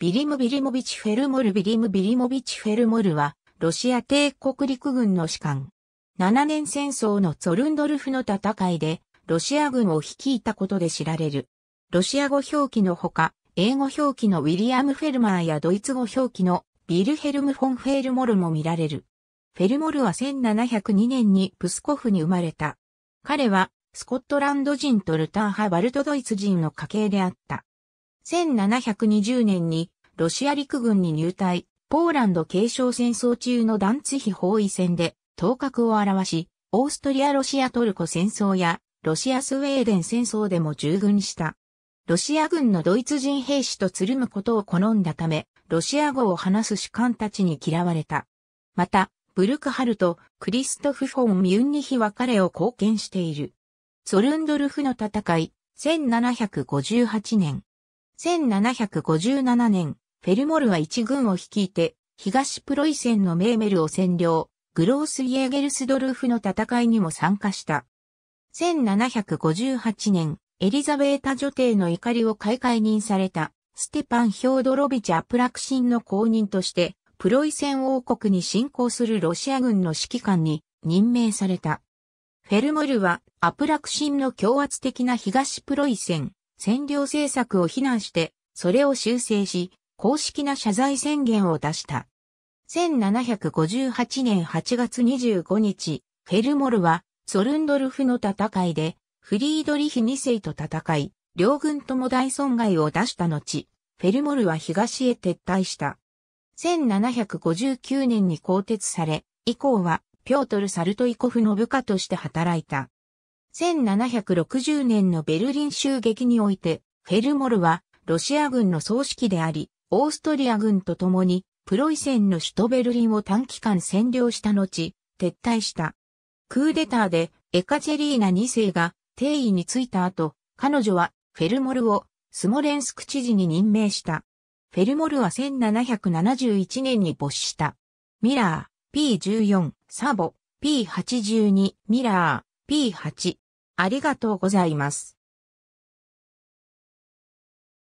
ビリム・ビリモビチ・フェルモルビリム・ビリモビチ・フェルモルは、ロシア帝国陸軍の士官。7年戦争のツォルンドルフの戦いで、ロシア軍を率いたことで知られる。ロシア語表記のほか、英語表記のウィリアム・フェルマーやドイツ語表記のビルヘルム・フォン・フェルモルも見られる。フェルモルは1702年にプスコフに生まれた。彼は、スコットランド人とルター派バルトドイツ人の家系であった。1720年にロシア陸軍に入隊、ポーランド継承戦争中のダンツヒ包囲戦で頭角を現し、オーストリア・ロシア・トルコ戦争やロシア・スウェーデン戦争でも従軍した。ロシア軍のドイツ人兵士とつるむことを好んだため、ロシア語を話す士官たちに嫌われた。また、ブルクハルとクリストフ・フォン・ミュンニヒは彼を貢献している。ソルンドルフの戦い、1758年。1757年、フェルモルは一軍を率いて、東プロイセンのメーメルを占領、グロース・イエゲルスドルフの戦いにも参加した。1758年、エリザベータ女帝の怒りを開会人された、ステパン・ヒョードロビチ・アプラクシンの公認として、プロイセン王国に侵攻するロシア軍の指揮官に任命された。フェルモルはアプラクシンの強圧的な東プロイセン、占領政策を非難して、それを修正し、公式な謝罪宣言を出した。1758年8月25日、フェルモルは、ソルンドルフの戦いで、フリードリヒ2世と戦い、両軍とも大損害を出した後、フェルモルは東へ撤退した。1759年に更迭され、以降は、ピョートル・サルトイコフの部下として働いた。1760年のベルリン襲撃において、フェルモルはロシア軍の総指揮であり、オーストリア軍と共にプロイセンの首都ベルリンを短期間占領した後、撤退した。クーデターでエカチェリーナ2世が定位についた後、彼女はフェルモルをスモレンスク知事に任命した。フェルモルは1771年に没した。ミラー、P14、サボ、P82、ミラー、P8、ありがとうございます。